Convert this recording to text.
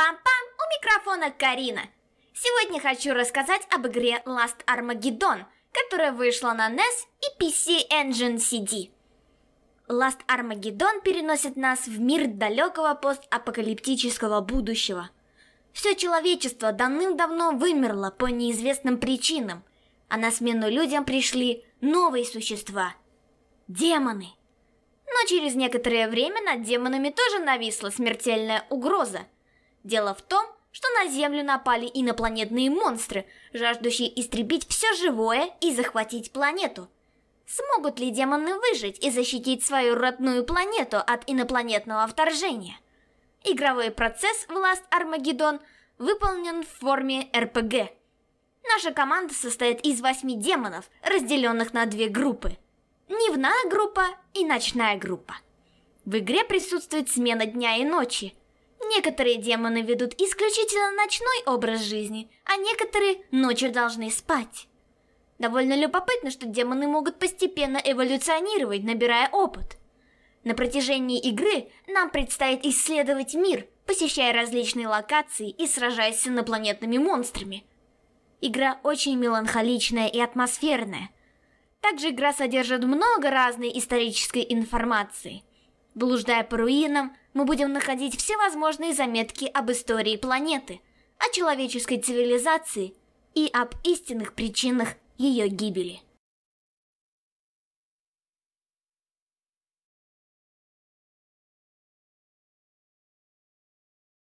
Пам-пам! У микрофона Карина! Сегодня хочу рассказать об игре Last Armageddon, которая вышла на NES и PC Engine CD. Last Armageddon переносит нас в мир далекого постапокалиптического будущего. Все человечество давным-давно вымерло по неизвестным причинам, а на смену людям пришли новые существа – демоны. Но через некоторое время над демонами тоже нависла смертельная угроза – Дело в том, что на Землю напали инопланетные монстры, жаждущие истребить все живое и захватить планету. Смогут ли демоны выжить и защитить свою родную планету от инопланетного вторжения? Игровой процесс «Власт Армагеддон» выполнен в форме РПГ. Наша команда состоит из восьми демонов, разделенных на две группы. Дневная группа и ночная группа. В игре присутствует смена дня и ночи – Некоторые демоны ведут исключительно ночной образ жизни, а некоторые ночью должны спать. Довольно любопытно, что демоны могут постепенно эволюционировать, набирая опыт. На протяжении игры нам предстоит исследовать мир, посещая различные локации и сражаясь с инопланетными монстрами. Игра очень меланхоличная и атмосферная. Также игра содержит много разной исторической информации – Блуждая по руинам, мы будем находить всевозможные заметки об истории планеты, о человеческой цивилизации и об истинных причинах ее гибели.